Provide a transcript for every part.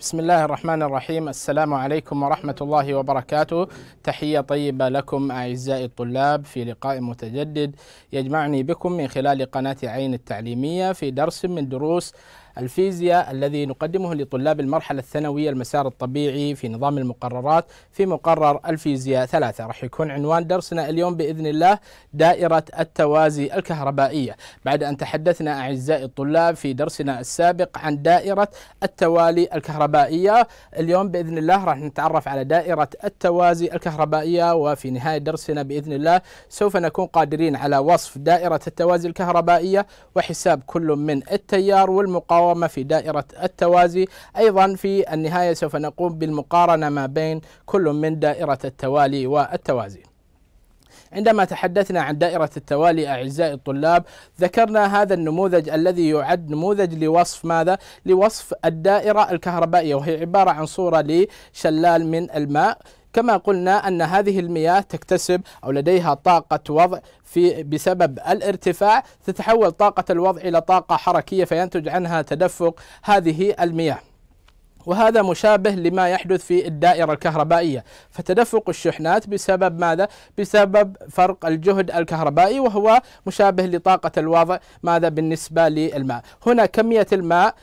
بسم الله الرحمن الرحيم السلام عليكم ورحمة الله وبركاته تحية طيبة لكم أعزائي الطلاب في لقاء متجدد يجمعني بكم من خلال قناة عين التعليمية في درس من دروس الفيزياء الذي نقدمه لطلاب المرحلة الثانوية المسار الطبيعي في نظام المقررات في مقرر الفيزياء ثلاثة راح يكون عنوان درسنا اليوم بإذن الله دائرة التوازي الكهربائية بعد أن تحدثنا أعزائي الطلاب في درسنا السابق عن دائرة التوالي الكهربائية اليوم بإذن الله راح نتعرف على دائرة التوازي الكهربائية وفي نهاية درسنا بإذن الله سوف نكون قادرين على وصف دائرة التوازي الكهربائية وحساب كل من التيار والمقاومة المقاومة في دائرة التوازي أيضا في النهاية سوف نقوم بالمقارنة ما بين كل من دائرة التوالي والتوازي عندما تحدثنا عن دائرة التوالي أعزائي الطلاب ذكرنا هذا النموذج الذي يعد نموذج لوصف ماذا؟ لوصف الدائرة الكهربائية وهي عبارة عن صورة لشلال من الماء كما قلنا أن هذه المياه تكتسب أو لديها طاقة وضع في بسبب الارتفاع تتحول طاقة الوضع إلى طاقة حركية فينتج عنها تدفق هذه المياه وهذا مشابه لما يحدث في الدائرة الكهربائية فتدفق الشحنات بسبب ماذا؟ بسبب فرق الجهد الكهربائي وهو مشابه لطاقة الوضع ماذا بالنسبة للماء هنا كمية الماء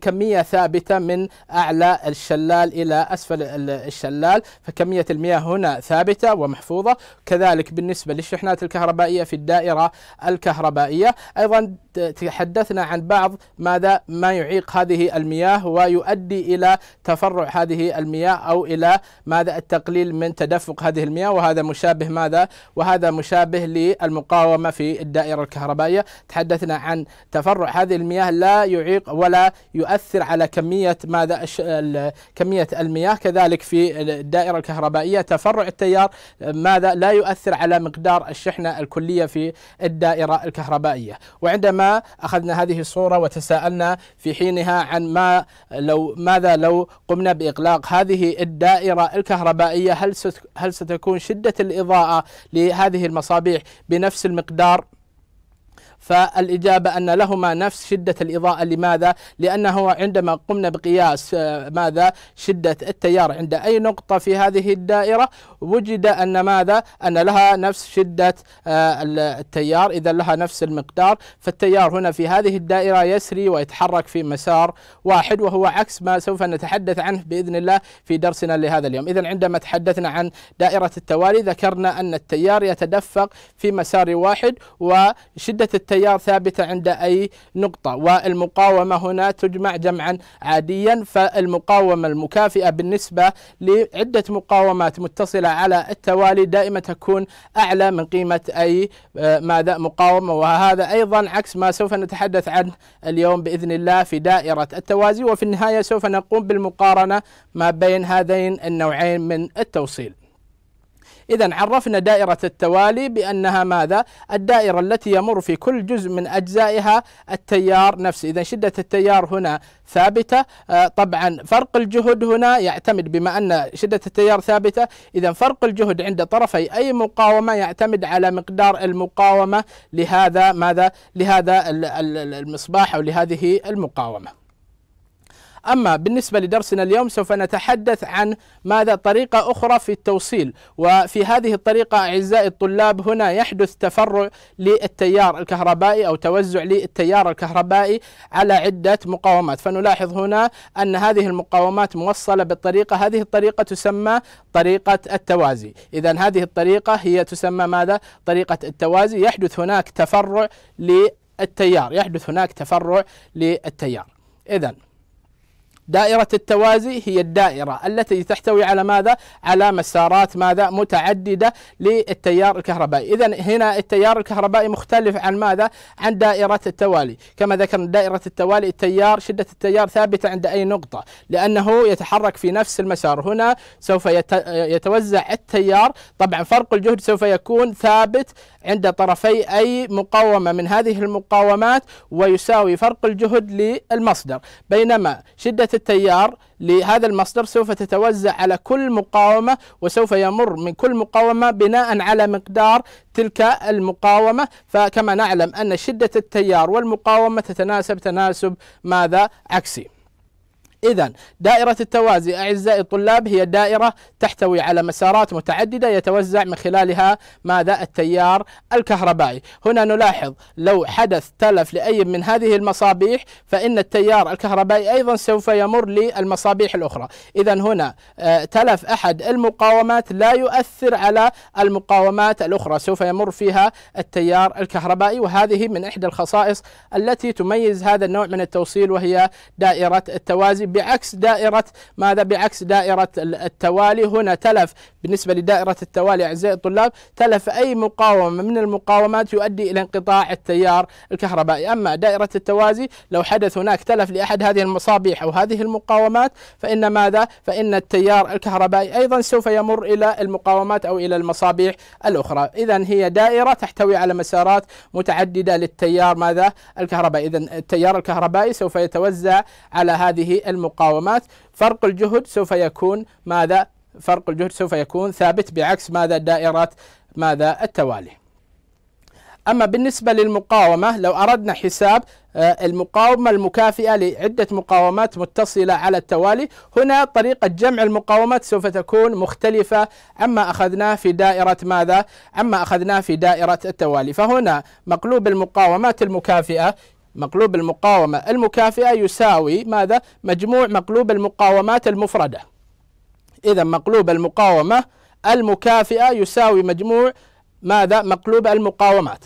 كمية ثابتة من أعلى الشلال إلى أسفل الشلال فكمية المياه هنا ثابتة ومحفوظة كذلك بالنسبة للشحنات الكهربائية في الدائرة الكهربائية أيضا تحدثنا عن بعض ماذا ما يعيق هذه المياه ويؤدي إلى تفرع هذه المياه أو إلى ماذا التقليل من تدفق هذه المياه وهذا مشابه ماذا وهذا مشابه للمقاومة في الدائرة الكهربائية تحدثنا عن تفرع هذه المياه لا يعيق ولا يؤثر على كمية ماذا كمية المياه كذلك في الدائرة الكهربائية تفرع التيار ماذا لا يؤثر على مقدار الشحنة الكلية في الدائرة الكهربائية وعندما أخذنا هذه الصورة وتساءلنا في حينها عن ما لو ماذا لو قمنا بإغلاق هذه الدائرة الكهربائية هل هل ستكون شدة الإضاءة لهذه المصابيح بنفس المقدار فالإجابة أن لهما نفس شدة الإضاءة لماذا؟ لأنه عندما قمنا بقياس آه، ماذا؟ شدة التيار عند أي نقطة في هذه الدائرة وجد أن ماذا؟ أن لها نفس شدة آه، التيار إذا لها نفس المقدار فالتيار هنا في هذه الدائرة يسري ويتحرك في مسار واحد وهو عكس ما سوف نتحدث عنه بإذن الله في درسنا لهذا اليوم إذا عندما تحدثنا عن دائرة التوالي ذكرنا أن التيار يتدفق في مسار واحد وشدة التيار التيار ثابتة عند أي نقطة والمقاومة هنا تجمع جمعا عاديا فالمقاومة المكافئة بالنسبة لعدة مقاومات متصلة على التوالي دائما تكون أعلى من قيمة أي آه، ماذا مقاومة وهذا أيضا عكس ما سوف نتحدث عنه اليوم بإذن الله في دائرة التوازي وفي النهاية سوف نقوم بالمقارنة ما بين هذين النوعين من التوصيل إذا عرفنا دائرة التوالي بأنها ماذا؟ الدائرة التي يمر في كل جزء من أجزائها التيار نفسه إذا شدة التيار هنا ثابتة آه، طبعا فرق الجهد هنا يعتمد بما أن شدة التيار ثابتة إذا فرق الجهد عند طرفي أي مقاومة يعتمد على مقدار المقاومة لهذا ماذا؟ لهذا المصباح أو لهذه المقاومة أما بالنسبة لدرسنا اليوم سوف نتحدث عن ماذا طريقة أخرى في التوصيل وفي هذه الطريقة أعزائي الطلاب هنا يحدث تفرع للتيار الكهربائي أو توزع للتيار الكهربائي على عدة مقاومات فنلاحظ هنا أن هذه المقاومات موصلة بالطريقة هذه الطريقة تسمى طريقة التوازي إذا هذه الطريقة هي تسمى ماذا؟ طريقة التوازي يحدث هناك تفرع للتيار يحدث هناك تفرع للتيار إذا دائرة التوازي هي الدائرة التي تحتوي على ماذا؟ على مسارات ماذا؟ متعددة للتيار الكهربائي، إذا هنا التيار الكهربائي مختلف عن ماذا؟ عن دائرة التوالي، كما ذكرنا دائرة التوالي التيار شدة التيار ثابتة عند أي نقطة، لأنه يتحرك في نفس المسار، هنا سوف يتوزع التيار، طبعا فرق الجهد سوف يكون ثابت عند طرفي أي مقاومة من هذه المقاومات ويساوي فرق الجهد للمصدر، بينما شدة التيار لهذا المصدر سوف تتوزع على كل مقاومة وسوف يمر من كل مقاومة بناء على مقدار تلك المقاومة فكما نعلم أن شدة التيار والمقاومة تتناسب تناسب ماذا عكسي إذا دائرة التوازي أعزائي الطلاب هي دائرة تحتوي على مسارات متعددة يتوزع من خلالها ماذا التيار الكهربائي هنا نلاحظ لو حدث تلف لأي من هذه المصابيح فإن التيار الكهربائي أيضا سوف يمر للمصابيح الأخرى إذا هنا آه، تلف أحد المقاومات لا يؤثر على المقاومات الأخرى سوف يمر فيها التيار الكهربائي وهذه من إحدى الخصائص التي تميز هذا النوع من التوصيل وهي دائرة التوازي بعكس دائرة ماذا بعكس دائرة التوالي هنا تلف بالنسبة لدائرة التوالي أعزائي الطلاب تلف أي مقاومة من المقاومات يؤدي إلى انقطاع التيار الكهربائي أما دائرة التوازي لو حدث هناك تلف لأحد هذه المصابيح أو هذه المقاومات فإن ماذا فإن التيار الكهربائي أيضا سوف يمر إلى المقاومات أو إلى المصابيح الأخرى إذا هي دائرة تحتوي على مسارات متعددة للتيار ماذا الكهربائي إذا التيار الكهربائي سوف يتوزع على هذه الم المقاومات فرق الجهد سوف يكون ماذا فرق الجهد سوف يكون ثابت بعكس ماذا دائرة ماذا التوالي أما بالنسبة للمقاومة لو أردنا حساب آه، المقاومة المكافئة لعدة مقاومات متصلة على التوالي هنا طريقة جمع المقاومات سوف تكون مختلفة عما أخذناه في دائرة ماذا؟ عما أخذناه في دائرة التوالي فهنا مقلوب المقاومات المكافئة مقلوب المقاومة المكافئة يساوي ماذا؟ مجموع مقلوب المقاومات المفردة إذا مقلوب المقاومة المكافئة يساوي مجموع ماذا؟ مقلوب المقاومات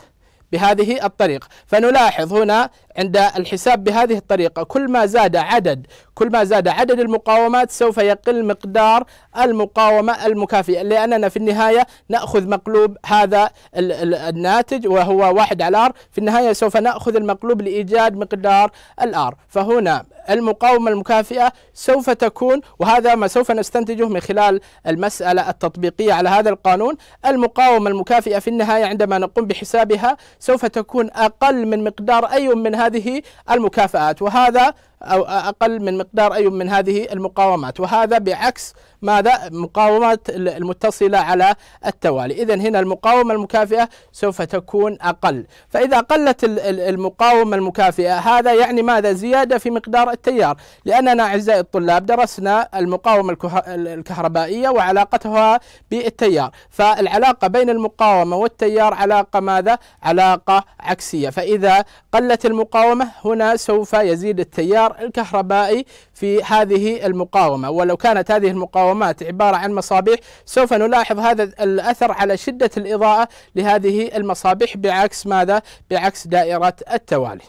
بهذه الطريقة فنلاحظ هنا عند الحساب بهذه الطريقة كل ما زاد عدد كل ما زاد عدد المقاومات سوف يقل مقدار المقاومة المكافئة لأننا في النهاية نأخذ مقلوب هذا الناتج وهو واحد على ار في النهاية سوف نأخذ المقلوب لإيجاد مقدار الار فهنا المقاومة المكافئة سوف تكون وهذا ما سوف نستنتجه من خلال المسألة التطبيقية على هذا القانون المقاومة المكافئة في النهاية عندما نقوم بحسابها سوف تكون أقل من مقدار أي من هذه المكافآت وهذا أو أقل من مقدار أي من هذه المقاومات وهذا بعكس ماذا مقاومات المتصلة على التوالي إذا هنا المقاومة المكافئة سوف تكون أقل فإذا قلت المقاومة المكافئة هذا يعني ماذا زيادة في مقدار التيار لأننا أعزائي الطلاب درسنا المقاومة الكهربائية وعلاقتها بالتيار فالعلاقة بين المقاومة والتيار علاقة ماذا علاقة عكسية فإذا قلت المقاومة هنا سوف يزيد التيار الكهربائي في هذه المقاومة ولو كانت هذه المقاومة المقاومات عبارة عن مصابيح سوف نلاحظ هذا الأثر على شدة الإضاءة لهذه المصابيح بعكس ماذا؟ بعكس دائرة التوالي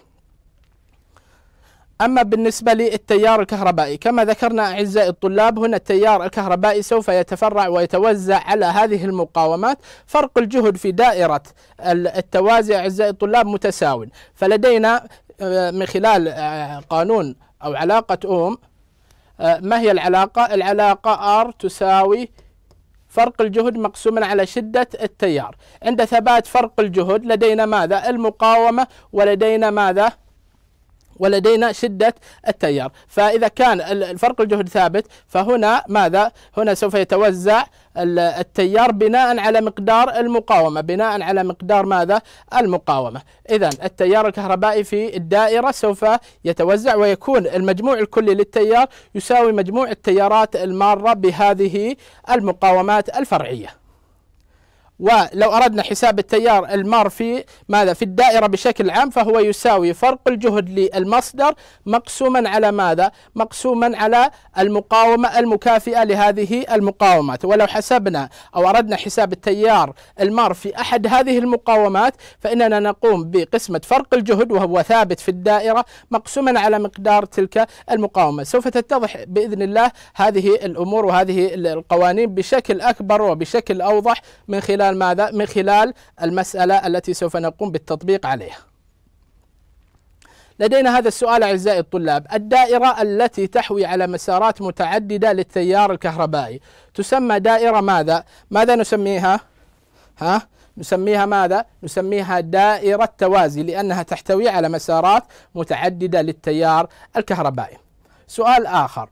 أما بالنسبة للتيار الكهربائي كما ذكرنا أعزائي الطلاب هنا التيار الكهربائي سوف يتفرع ويتوزع على هذه المقاومات فرق الجهد في دائرة التوازي أعزائي الطلاب متساوي فلدينا آه، من خلال آه، قانون أو علاقة أوم آه، ما هي العلاقة؟ العلاقة R تساوي فرق الجهد مقسوما على شدة التيار عند ثبات فرق الجهد لدينا ماذا؟ المقاومة ولدينا ماذا؟ ولدينا شدة التيار فإذا كان الفرق الجهد ثابت فهنا ماذا هنا سوف يتوزع التيار بناء على مقدار المقاومة بناء على مقدار ماذا المقاومة إذا التيار الكهربائي في الدائرة سوف يتوزع ويكون المجموع الكلي للتيار يساوي مجموع التيارات المارة بهذه المقاومات الفرعية ولو أردنا حساب التيار المار في ماذا في الدائرة بشكل عام فهو يساوي فرق الجهد للمصدر مقسوما على ماذا مقسوما على المقاومة المكافئة لهذه المقاومات ولو حسبنا أو أردنا حساب التيار المار في أحد هذه المقاومات فإننا نقوم بقسمة فرق الجهد وهو ثابت في الدائرة مقسوما على مقدار تلك المقاومة سوف تتضح بإذن الله هذه الأمور وهذه القوانين بشكل أكبر وبشكل أوضح من خلال خلال ماذا؟ من خلال المسألة التي سوف نقوم بالتطبيق عليها لدينا هذا السؤال أعزائي الطلاب الدائرة التي تحوي على مسارات متعددة للتيار الكهربائي تسمى دائرة ماذا؟ ماذا نسميها؟ ها؟ نسميها ماذا؟ نسميها دائرة توازي لأنها تحتوي على مسارات متعددة للتيار الكهربائي. سؤال آخر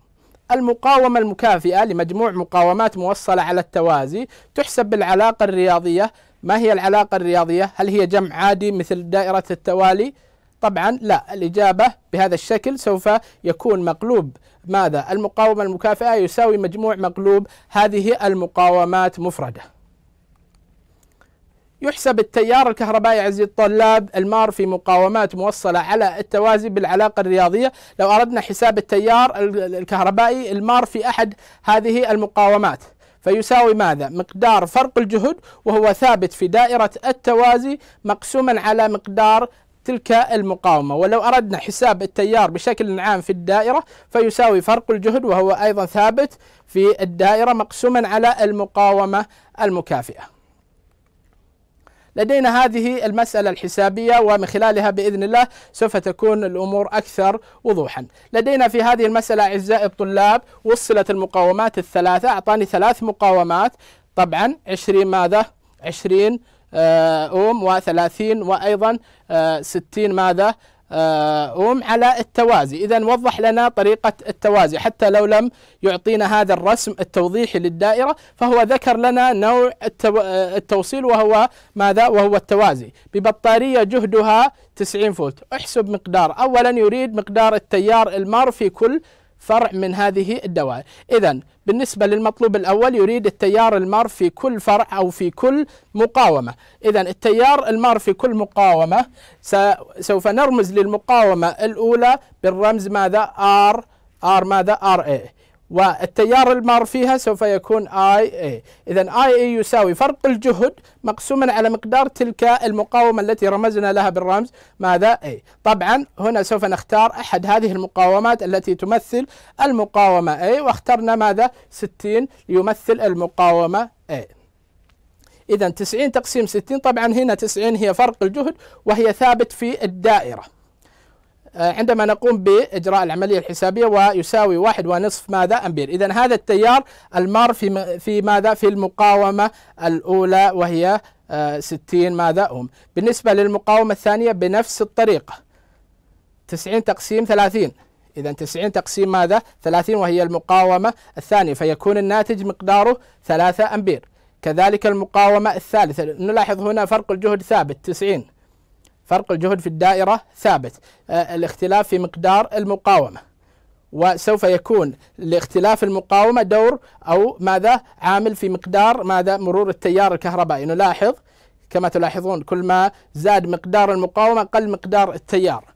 المقاومة المكافئة لمجموع مقاومات موصلة على التوازي تحسب بالعلاقة الرياضية ما هي العلاقة الرياضية؟ هل هي جمع عادي مثل دائرة التوالي؟ طبعا لا الإجابة بهذا الشكل سوف يكون مقلوب ماذا؟ المقاومة المكافئة يساوي مجموع مقلوب هذه المقاومات مفردة يحسب التيار الكهربائي عزيزي الطلاب المار في مقاومات موصلة على التوازي بالعلاقة الرياضية لو أردنا حساب التيار الكهربائي المار في أحد هذه المقاومات فيساوي ماذا؟ مقدار فرق الجهد وهو ثابت في دائرة التوازي مقسوما على مقدار تلك المقاومة ولو أردنا حساب التيار بشكل عام في الدائرة فيساوي فرق الجهد وهو أيضا ثابت في الدائرة مقسوما على المقاومة المكافئة لدينا هذه المسألة الحسابية ومن خلالها بإذن الله سوف تكون الأمور أكثر وضوحا لدينا في هذه المسألة أعزائي الطلاب وصلت المقاومات الثلاثة أعطاني ثلاث مقاومات طبعا 20 ماذا 20 آه، أوم و30 وأيضا 60 آه، ماذا هم آه، على التوازي إذا وضح لنا طريقة التوازي حتى لو لم يعطينا هذا الرسم التوضيحي للدائرة فهو ذكر لنا نوع آه، التوصيل وهو ماذا وهو التوازي ببطارية جهدها 90 فولت احسب مقدار أولا يريد مقدار التيار المار في كل فرع من هذه الدوائر إذا بالنسبة للمطلوب الأول يريد التيار المار في كل فرع أو في كل مقاومة إذا التيار المار في كل مقاومة سوف نرمز للمقاومة الأولى بالرمز ماذا R R ماذا A والتيار المار فيها سوف يكون اي إيه. اي اذا اي اي يساوي فرق الجهد مقسوما على مقدار تلك المقاومه التي رمزنا لها بالرمز ماذا اي طبعا هنا سوف نختار احد هذه المقاومات التي تمثل المقاومه اي واخترنا ماذا 60 يمثل المقاومه اي اذا 90 تقسيم 60 طبعا هنا 90 هي فرق الجهد وهي ثابت في الدائره آه، عندما نقوم بإجراء العملية الحسابية ويساوي واحد ونصف ماذا أمبير إذا هذا التيار المار في, في ماذا في المقاومة الأولى وهي 60 آه، ماذا أوم بالنسبة للمقاومة الثانية بنفس الطريقة 90 تقسيم 30 إذا 90 تقسيم ماذا 30 وهي المقاومة الثانية فيكون الناتج مقداره 3 أمبير كذلك المقاومة الثالثة نلاحظ هنا فرق الجهد ثابت 90 فرق الجهد في الدائرة ثابت آه، الاختلاف في مقدار المقاومة وسوف يكون لاختلاف المقاومة دور أو ماذا عامل في مقدار ماذا مرور التيار الكهربائي نلاحظ كما تلاحظون كل ما زاد مقدار المقاومة قل مقدار التيار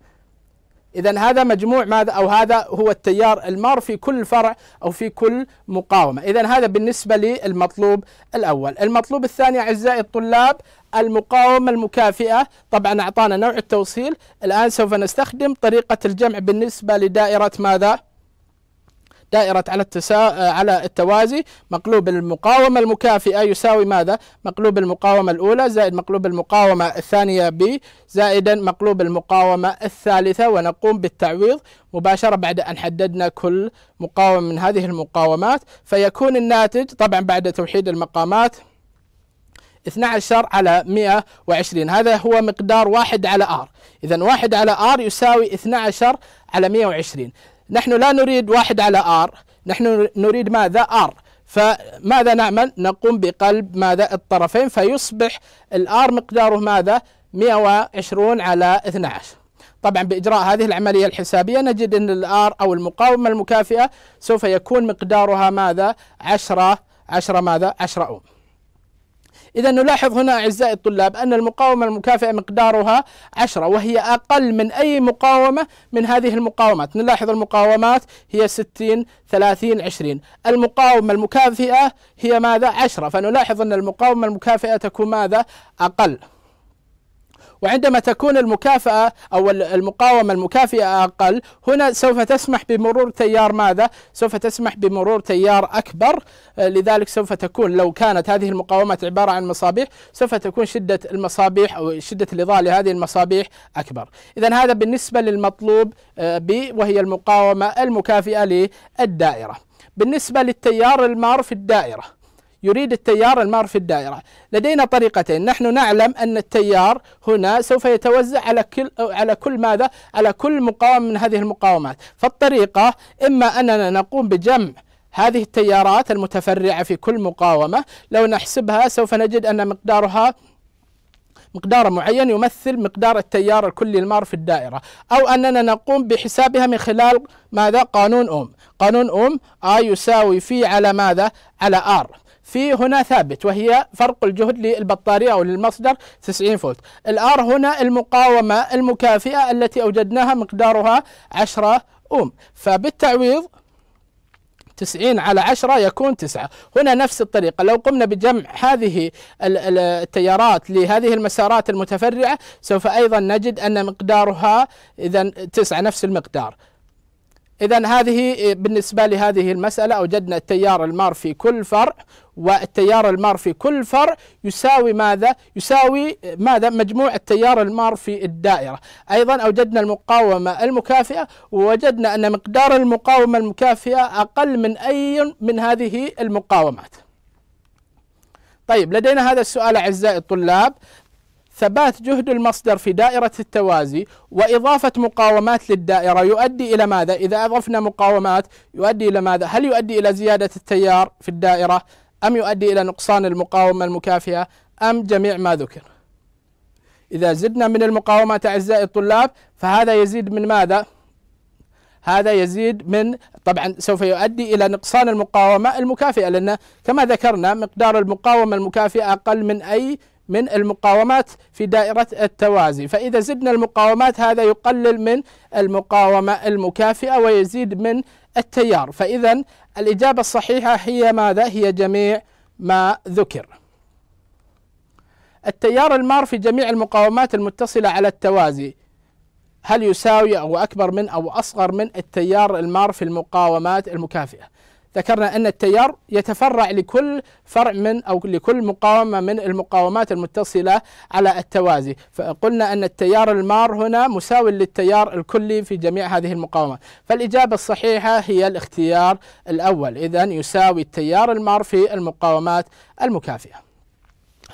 إذا هذا مجموع ماذا أو هذا هو التيار المار في كل فرع أو في كل مقاومة إذا هذا بالنسبة للمطلوب الأول المطلوب الثاني أعزائي الطلاب المقاومة المكافئة طبعا أعطانا نوع التوصيل الآن سوف نستخدم طريقة الجمع بالنسبة لدائرة ماذا؟ دائرة على التسا... آه، على التوازي مقلوب المقاومة المكافئة يساوي ماذا؟ مقلوب المقاومة الأولى زائد مقلوب المقاومة الثانية ب زائدا مقلوب المقاومة الثالثة ونقوم بالتعويض مباشرة بعد أن حددنا كل مقاومة من هذه المقاومات فيكون الناتج طبعا بعد توحيد المقامات 12 على 120 هذا هو مقدار 1 على R إذا 1 على R يساوي 12 على 120 نحن لا نريد واحد على ار نحن نريد ماذا ار فماذا نعمل نقوم بقلب ماذا الطرفين فيصبح الار مقداره ماذا 120 على 12 طبعا بإجراء هذه العملية الحسابية نجد أن الآر أو المقاومة المكافئة سوف يكون مقدارها ماذا 10 10 ماذا 10 أوم إذا نلاحظ هنا أعزائي الطلاب أن المقاومة المكافئة مقدارها 10 وهي أقل من أي مقاومة من هذه المقاومات نلاحظ المقاومات هي 60 30 20 المقاومة المكافئة هي ماذا 10 فنلاحظ أن المقاومة المكافئة تكون ماذا أقل وعندما تكون المكافأة أو المقاومة المكافئة أقل هنا سوف تسمح بمرور تيار ماذا؟ سوف تسمح بمرور تيار أكبر آه، لذلك سوف تكون لو كانت هذه المقاومات عبارة عن مصابيح سوف تكون شدة المصابيح أو شدة الإضاءة لهذه المصابيح أكبر إذا هذا بالنسبة للمطلوب آه، ب وهي المقاومة المكافئة للدائرة بالنسبة للتيار المار في الدائرة يريد التيار المار في الدائرة لدينا طريقتين نحن نعلم أن التيار هنا سوف يتوزع على كل, على كل ماذا على كل مقاومة من هذه المقاومات فالطريقة إما أننا نقوم بجمع هذه التيارات المتفرعة في كل مقاومة لو نحسبها سوف نجد أن مقدارها مقدار معين يمثل مقدار التيار الكلي المار في الدائرة أو أننا نقوم بحسابها من خلال ماذا قانون أوم قانون أوم آي آه يساوي في على ماذا على آر في هنا ثابت وهي فرق الجهد للبطارية أو للمصدر 90 فولت الآر هنا المقاومة المكافئة التي أوجدناها مقدارها 10 أوم فبالتعويض 90 على 10 يكون 9 هنا نفس الطريقة لو قمنا بجمع هذه التيارات لهذه المسارات المتفرعة سوف أيضا نجد أن مقدارها إذا 9 نفس المقدار إذا هذه إيه، بالنسبة لهذه المسألة أوجدنا التيار المار في كل فرع والتيار المار في كل فرع يساوي ماذا؟ يساوي إيه، ماذا؟ مجموع التيار المار في الدائرة، أيضا أوجدنا المقاومة المكافئة ووجدنا أن مقدار المقاومة المكافئة أقل من أي من هذه المقاومات. طيب لدينا هذا السؤال أعزائي الطلاب ثبات جهد المصدر في دائرة التوازي وإضافة مقاومات للدائرة يؤدي إلى ماذا؟ إذا أضفنا مقاومات يؤدي إلى ماذا؟ هل يؤدي إلى زيادة التيار في الدائرة أم يؤدي إلى نقصان المقاومة المكافئة أم جميع ما ذكر؟ إذا زدنا من المقاومات أعزائي الطلاب فهذا يزيد من ماذا؟ هذا يزيد من طبعا سوف يؤدي الى نقصان المقاومه المكافئه لان كما ذكرنا مقدار المقاومه المكافئه اقل من اي من المقاومات في دائرة التوازي فإذا زدنا المقاومات هذا يقلل من المقاومة المكافئة ويزيد من التيار فإذا الإجابة الصحيحة هي ماذا؟ هي جميع ما ذكر التيار المار في جميع المقاومات المتصلة على التوازي هل يساوي أو أكبر من أو أصغر من التيار المار في المقاومات المكافئة ذكرنا أن التيار يتفرع لكل فرع من أو لكل مقاومة من المقاومات المتصلة على التوازي فقلنا أن التيار المار هنا مساو للتيار الكلي في جميع هذه المقاومات فالإجابة الصحيحة هي الاختيار الأول إذا يساوي التيار المار في المقاومات المكافئة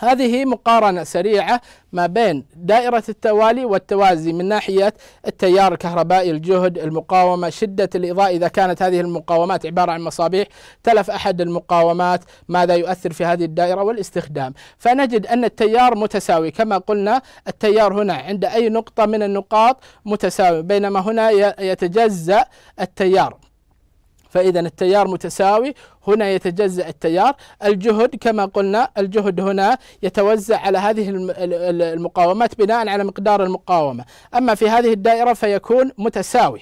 هذه مقارنة سريعة ما بين دائرة التوالي والتوازي من ناحية التيار الكهربائي الجهد المقاومة شدة الإضاءة إذا كانت هذه المقاومات عبارة عن مصابيح تلف أحد المقاومات ماذا يؤثر في هذه الدائرة والاستخدام فنجد أن التيار متساوي كما قلنا التيار هنا عند أي نقطة من النقاط متساوي بينما هنا يتجزأ التيار فإذا التيار متساوي هنا يتجزأ التيار الجهد كما قلنا الجهد هنا يتوزع على هذه المقاومات بناء على مقدار المقاومة أما في هذه الدائرة فيكون متساوي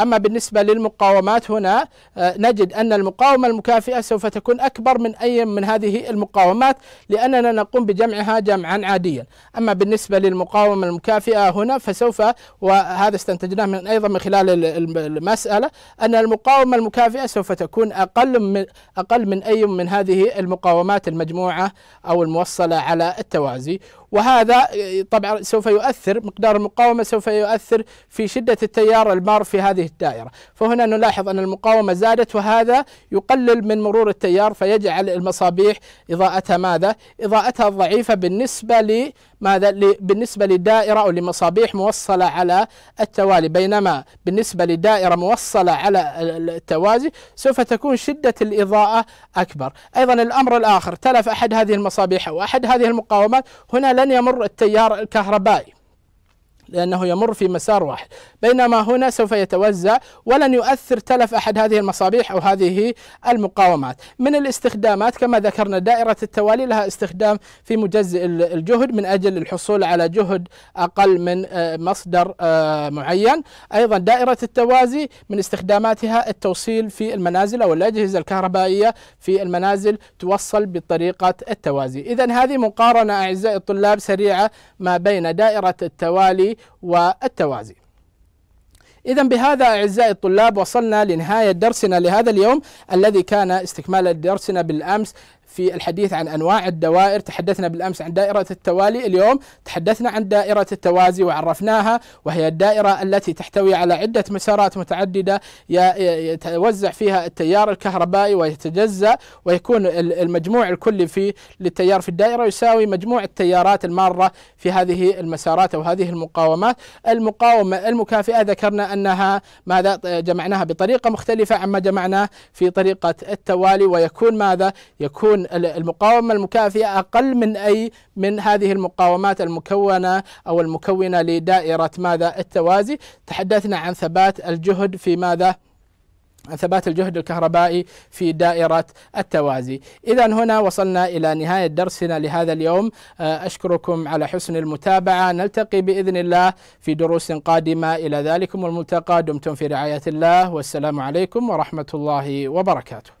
أما بالنسبة للمقاومات هنا آه، نجد أن المقاومة المكافئة سوف تكون أكبر من أي من هذه المقاومات لأننا نقوم بجمعها جمعا عاديا أما بالنسبة للمقاومة المكافئة هنا فسوف وهذا استنتجناه من أيضا من خلال المسألة أن المقاومة المكافئة سوف تكون أقل من أقل من أي من هذه المقاومات المجموعة أو الموصلة على التوازي وهذا طبعا سوف يؤثر مقدار المقاومة سوف يؤثر في شدة التيار المار في هذه الدائرة فهنا نلاحظ أن المقاومة زادت وهذا يقلل من مرور التيار فيجعل المصابيح إضاءتها ماذا؟ إضاءتها ضعيفة بالنسبة ماذا بالنسبة للدائرة أو لمصابيح موصلة على التوالي بينما بالنسبة لدائرة موصلة على التوازي سوف تكون شدة الإضاءة أكبر أيضا الأمر الآخر تلف أحد هذه المصابيح أو أحد هذه المقاومات هنا لن يمر التيار الكهربائي لأنه يمر في مسار واحد بينما هنا سوف يتوزع ولن يؤثر تلف أحد هذه المصابيح أو هذه المقاومات من الاستخدامات كما ذكرنا دائرة التوالي لها استخدام في مجزئ الجهد من أجل الحصول على جهد أقل من آه، مصدر آه، معين أيضا دائرة التوازي من استخداماتها التوصيل في المنازل أو الأجهزة الكهربائية في المنازل توصل بطريقة التوازي إذا هذه مقارنة أعزائي الطلاب سريعة ما بين دائرة التوالي والتوازي إذا بهذا أعزائي الطلاب وصلنا لنهاية درسنا لهذا اليوم الذي كان استكمال درسنا بالأمس في الحديث عن انواع الدوائر تحدثنا بالامس عن دائره التوالي اليوم تحدثنا عن دائره التوازي وعرفناها وهي الدائره التي تحتوي على عده مسارات متعدده يتوزع فيها التيار الكهربائي ويتجزا ويكون المجموع الكلي في للتيار في الدائره يساوي مجموع التيارات الماره في هذه المسارات او هذه المقاومات المقاومه المكافئه ذكرنا انها ماذا جمعناها بطريقه مختلفه عما جمعناه في طريقه التوالي ويكون ماذا يكون تكون المقاومة المكافئة أقل من أي من هذه المقاومات المكونة أو المكونة لدائرة ماذا التوازي تحدثنا عن ثبات الجهد في ماذا ثبات الجهد الكهربائي في دائرة التوازي إذا هنا وصلنا إلى نهاية درسنا لهذا اليوم آه، أشكركم على حسن المتابعة نلتقي بإذن الله في دروس قادمة إلى ذلكم الملتقى دمتم في رعاية الله والسلام عليكم ورحمة الله وبركاته